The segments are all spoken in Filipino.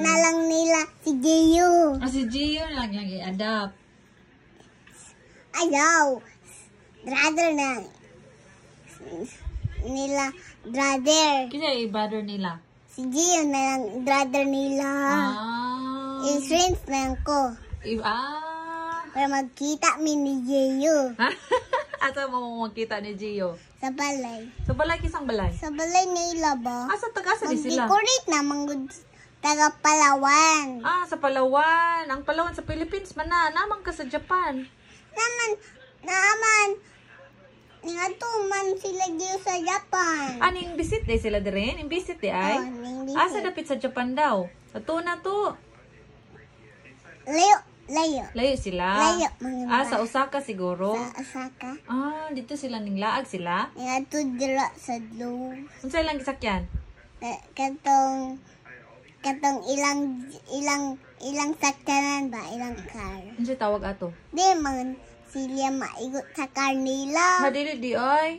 na lang nila si Gio. Ah, si Gio lang lagi adapt. Ayaw. Brother na nila brother. Kaya yung brother nila? Si Gio na lang brother nila. Ah. Yung friends na lang ko. I ah. Para magkita mi ni Gio. Asa mo magkita ni Gio? Sa balay. Sa balay, kisang balay? Sa balay nila ba? Asa ah, sa taga, sa sila? Mag-decorate na, mag Taga Palawan. Ah, sa Palawan. Ang Palawan sa Philippines man na. Naman ka sa Japan. Naman, naman. Nga man sila dito sa Japan. Ah, ning visit day eh sila din? Ning visit day eh, ay? Oh, ah, sa dapit sa Japan daw. Ato na to. Layo. Layo. Layo sila? Layo. Ah, sa Osaka siguro? Sa Osaka. Ah, dito sila ning laag sila? Nga to dira sa Dlo. Unsa ilang gisakyan? Eh, katong katong ilang ilang ilang sakyanan ba ilang car ano tawag ato di man sila maigot sa car nila ha dili di ay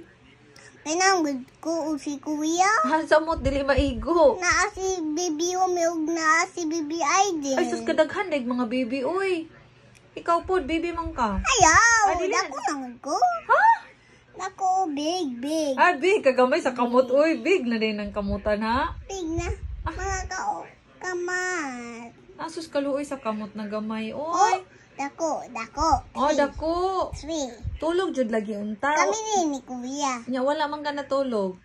Pinangod ko o si kuya. Hansa mo, dili maigo. Na si baby umiog na si baby ay din. Ay, sus kadaghan, daig mga baby, uy. Ikaw po, baby man ka. Ayaw, ah, dako nangod ko. Ha? Nako, big, big. Ah, big, kagamay sa kamot, uy. Big na din ang kamutan, ha? Big na. Mga kao, kamay. Asus ah, kaluoy sa kamot na gamay. Oy. Oh, dako, dako. Oh, Three. Oh, dako. Three. Tulog jud lagi unta. Kami ni ni kuya. Nya wala man ka tulog.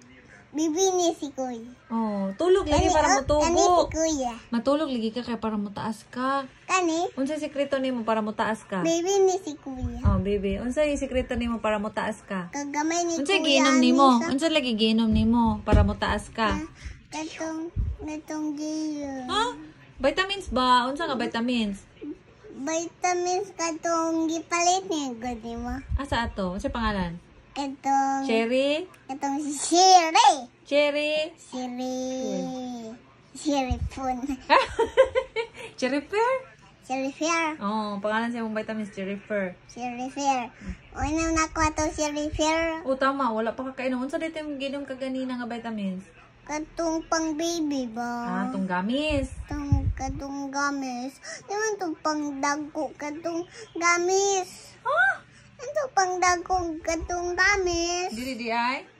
Bibi ni si kuya. Oh, tulog kani, lagi para oh, matubo. Kani si kuya. Matulog lagi ka kay para mutaas ka. Kani? Unsa sikreto nimo para mutaas ka? Bibi ni si kuya. Oh, bibi. Unsa yung sikreto nimo para mutaas ka? Kagamay ni Unsa kuya. Unsa giinom nimo? Unsa lagi giinom nimo para mutaas ka? Ha? Katong, natong gila. Ha? Vitamins ba? Unsa nga vitamins? Vitamins katong gipalit niya ko, mo. Asa ah, ato? Asa ano pangalan? Katong... Cherry? Katong si Cherry. Cherry? Cherry. Cherry phone. Cherry pear? Cherry pear. Oh, pangalan sa imong vitamins, Cherry pear. Cherry pear. Una na ko ato Cherry pear. O, tama. Wala pa kakain. Unsa dito yung ginom ka ganina nga vitamins? Katong pang baby ba? Ah, tong gamis. Tong katong gamis. Naman tong pang dagko katong gamis. Ha? Huh? Ano pang dagko katong gamis? Diri di ay?